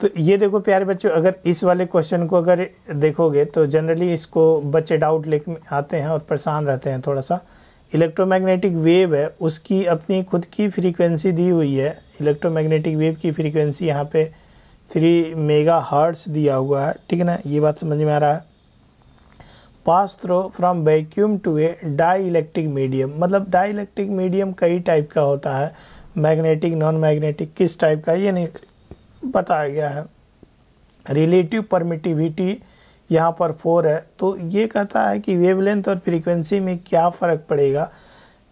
तो ये देखो प्यारे बच्चों अगर इस वाले क्वेश्चन को अगर देखोगे तो जनरली इसको बच्चे डाउट लेके आते हैं और परेशान रहते हैं थोड़ा सा इलेक्ट्रोमैग्नेटिक वेव है उसकी अपनी खुद की फ्रीक्वेंसी दी हुई है इलेक्ट्रोमैग्नेटिक वेव की फ्रीक्वेंसी यहाँ पे थ्री मेगा हर्ट्स दिया हुआ है ठीक है ना ये बात समझ में आ रहा है pass through from vacuum to a dielectric medium मतलब डाई इलेक्ट्रिक मीडियम कई टाइप का होता है मैग्नेटिक नॉन मैग्नेटिक किस टाइप का ये नहीं बताया गया है रिलेटिव परमिटिविटी यहाँ पर फोर है तो ये कहता है कि वेवलेंथ और फ्रीक्वेंसी में क्या फ़र्क पड़ेगा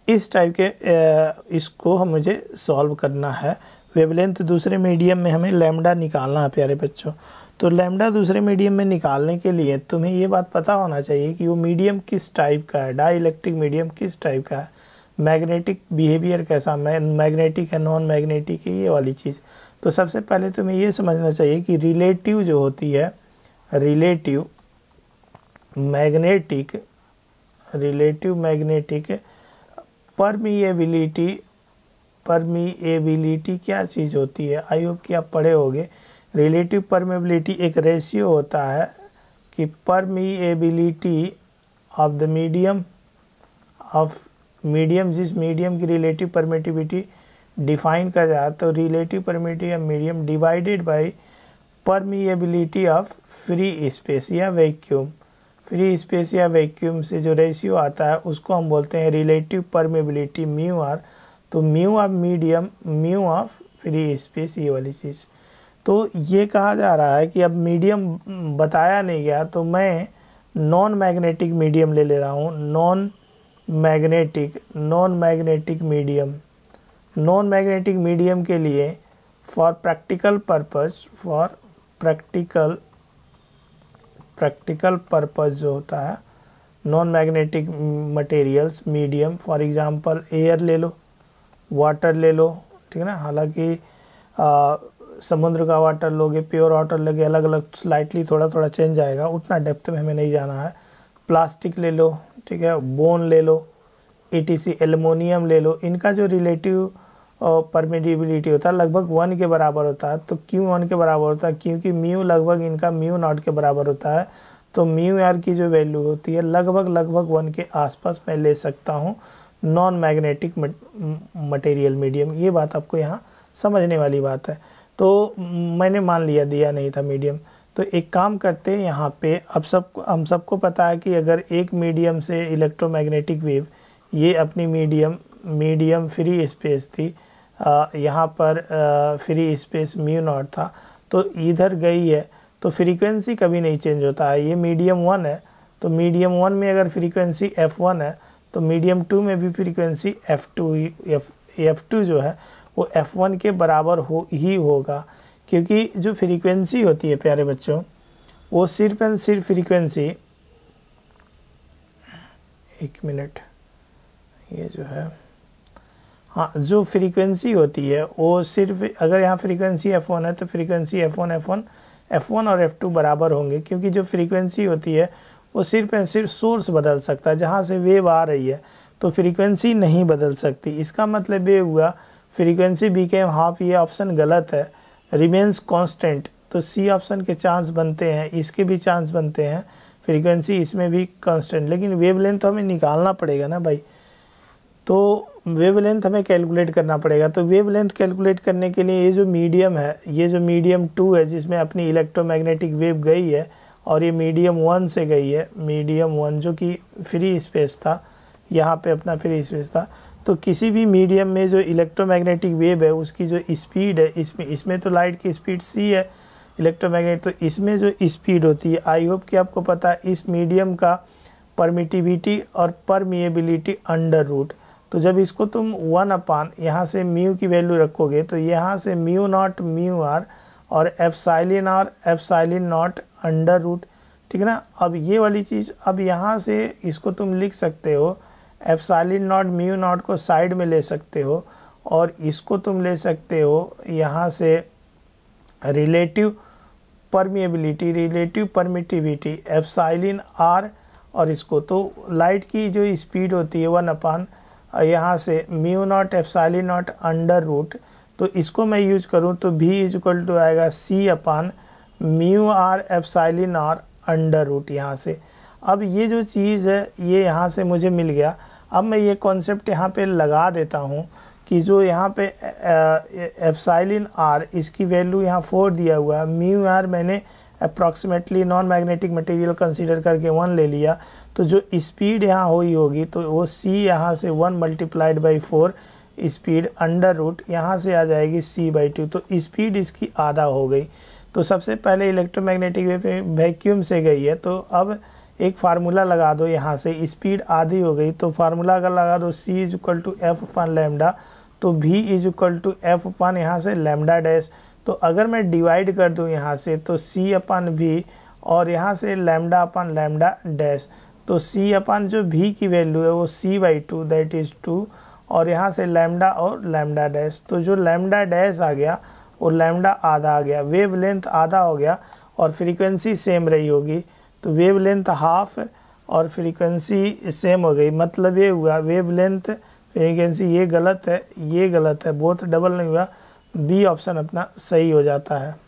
इस टाइप के इसको हम मुझे सॉल्व करना है वेवलेंथ दूसरे मीडियम में हमें लैम्डा निकालना है प्यारे बच्चों तो लैम्डा दूसरे मीडियम में निकालने के लिए तुम्हें ये बात पता होना चाहिए कि वो मीडियम किस टाइप का है डाई मीडियम किस टाइप का है मैग्नेटिक बिहेवियर कैसा मैग्नेटिक है नॉन मैग्नेटिक है ये वाली चीज़ तो सबसे पहले तुम्हें ये समझना चाहिए कि रिलेटिव जो होती है relative magnetic relative magnetic permeability permeability क्या चीज़ होती है आई होप कि आप पढ़े होंगे रिलेटिव परमेबिलिटी एक रेशियो होता है कि permeability of the medium of medium जिस मीडियम की रिलेटिव परमिटिविटी डिफाइन कर जाए तो रिलेटिव परमिटिव या medium divided by permeability of free space या वैक्यूम फ्री स्पेस या वैक्यूम से जो रेशियो आता है उसको हम बोलते हैं रिलेटिव परमिबिलिटी म्यू आर तो mu of medium mu of free space ये वाली चीज़ तो ये कहा जा रहा है कि अब मीडियम बताया नहीं गया तो मैं नॉन मैग्नेटिक मीडियम ले ले रहा हूँ non magnetic non magnetic medium non magnetic medium के लिए for practical purpose for practical practical purpose जो होता है non magnetic materials medium for example air ले लो वाटर ले लो ठीक है ना हालांकि समुद्र का वाटर लोगे प्योर वाटर लोगे अलग अलग स्लाइटली थोड़ा थोड़ा चेंज आएगा उतना डेप्थ में हमें नहीं जाना है प्लास्टिक ले लो ठीक है बोन ले लो ईटीसी e एलमोनियम ले लो इनका जो रिलेटिव परमिटिबिलिटी होता है लगभग वन के बराबर होता है तो क्यों वन के बराबर होता है क्योंकि म्यू लगभग इनका म्यू नॉट के बराबर होता है तो म्यू आर की जो वैल्यू होती है लगभग लगभग वन के आसपास मैं ले सकता हूँ नॉन मैग्नेटिक मटेरियल मीडियम ये बात आपको यहाँ समझने वाली बात है तो मैंने मान लिया दिया नहीं था मीडियम तो एक काम करते हैं यहाँ पे अब सब हम सबको पता है कि अगर एक मीडियम से इलेक्ट्रोमैग्नेटिक वेव ये अपनी मीडियम मीडियम फ्री स्पेस थी यहाँ पर आ, फ्री स्पेस म्यू नॉट था तो इधर गई है तो फ्रीक्वेंसी कभी नहीं चेंज होता है ये मीडियम वन है तो मीडियम वन में अगर फ्रीक्वेंसी एफ़ वन है तो मीडियम टू में भी frequency F two F F two जो है वो एफ़ वन के बराबर हो ही होगा क्योंकि जो फ्रीक्वेंसी होती है प्यारे बच्चों वो सिर्फ एंड सिर्फ फ्रीक्वेंसी एक मिनट ये जो है हाँ जो फ्रीक्वेंसी होती है वो सिर्फ अगर यहाँ फ्रीक्वेंसी एफ वन है तो frequency F one F one F one और एफ टू बराबर होंगे क्योंकि जो फ्रीक्वेंसी होती है वो सिर्फ एंड सिर्फ सोर्स बदल सकता है जहाँ से वेव आ रही है तो फ्रीक्वेंसी नहीं बदल सकती इसका मतलब ये हुआ फ्रीक्वेंसी बी के हाफ ये ऑप्शन गलत है रिमेंस कांस्टेंट तो सी ऑप्शन के चांस बनते हैं इसके भी चांस बनते हैं फ्रीक्वेंसी इसमें भी कांस्टेंट लेकिन वेव लेंथ हमें निकालना पड़ेगा ना भाई तो वेव लेंथ हमें कैलकुलेट करना पड़ेगा तो वेव लेंथ कैलकुलेट करने के लिए ये जो मीडियम है ये जो मीडियम टू है जिसमें अपनी इलेक्ट्रोमैग्नेटिक वेव गई है और ये मीडियम वन से गई है मीडियम वन जो कि फ्री स्पेस था यहाँ पे अपना फ्री स्पेस था तो किसी भी मीडियम में जो इलेक्ट्रोमैग्नेटिक वेव है उसकी जो स्पीड है इसमें इसमें तो लाइट की स्पीड सी है इलेक्ट्रोमैग्नेट तो इसमें जो स्पीड होती है आई होप कि आपको पता है इस मीडियम का परमिटिविटी और परमिएबिलिटी अंडर रूट तो जब इसको तुम वन अपान यहाँ से म्यू की वैल्यू रखोगे तो यहाँ से म्यू नॉट म्यू आर और epsilon R epsilon naught under root ठीक है ना अब ये वाली चीज़ अब यहाँ से इसको तुम लिख सकते हो एप्सालिन नॉट म्यू नॉट को साइड में ले सकते हो और इसको तुम ले सकते हो यहाँ से relative permeability relative permittivity epsilon R और इसको तो लाइट की जो स्पीड होती है वन अपान यहाँ से mu naught epsilon naught under root तो इसको मैं यूज करूँ तो भी इज इक्वल टू आएगा C upon mu R epsilon R under root यहाँ से अब ये जो चीज़ है ये यहाँ से मुझे मिल गया अब मैं ये कॉन्सेप्ट यहाँ पे लगा देता हूँ कि जो यहाँ पे एफसाइलिन आर इसकी वैल्यू यहाँ फोर दिया हुआ है म्यू आर मैंने approximately non magnetic material consider करके वन ले लिया तो जो स्पीड यहाँ हुई होगी तो वो सी यहाँ से one multiplied by four speed under root यहाँ से आ जाएगी सी बाई टू तो स्पीड इसकी आधा हो गई तो सबसे पहले इलेक्ट्रोमैग्नेटिक वेव वैक्यूम से गई है तो अब एक फार्मूला लगा दो यहाँ से स्पीड आधी हो गई तो फार्मूला अगर लगा दो C is equal to F upon lambda तो भी is equal to F upon यहाँ से लेमडा डैश तो अगर मैं डिवाइड कर दूँ यहाँ से तो सी अपन भी और यहाँ से लेमडा अपन लेमडा डैश तो सी अपन जो भी की वैल्यू है वो C by two that is two और यहाँ से लैमडा और लैमडा डैश तो जो लैमडा डैश आ गया वो लैमडा आधा आ गया वेव लेंथ आधा हो गया और फ्रीक्वेंसी सेम रही होगी तो वेव लेंथ हाफ और फ्रीक्वेंसी सेम हो गई मतलब ये हुआ वेव लेंथ फ्रीक्वेंसी ये गलत है ये गलत है बहुत डबल नहीं हुआ बी ऑप्शन अपना सही हो जाता है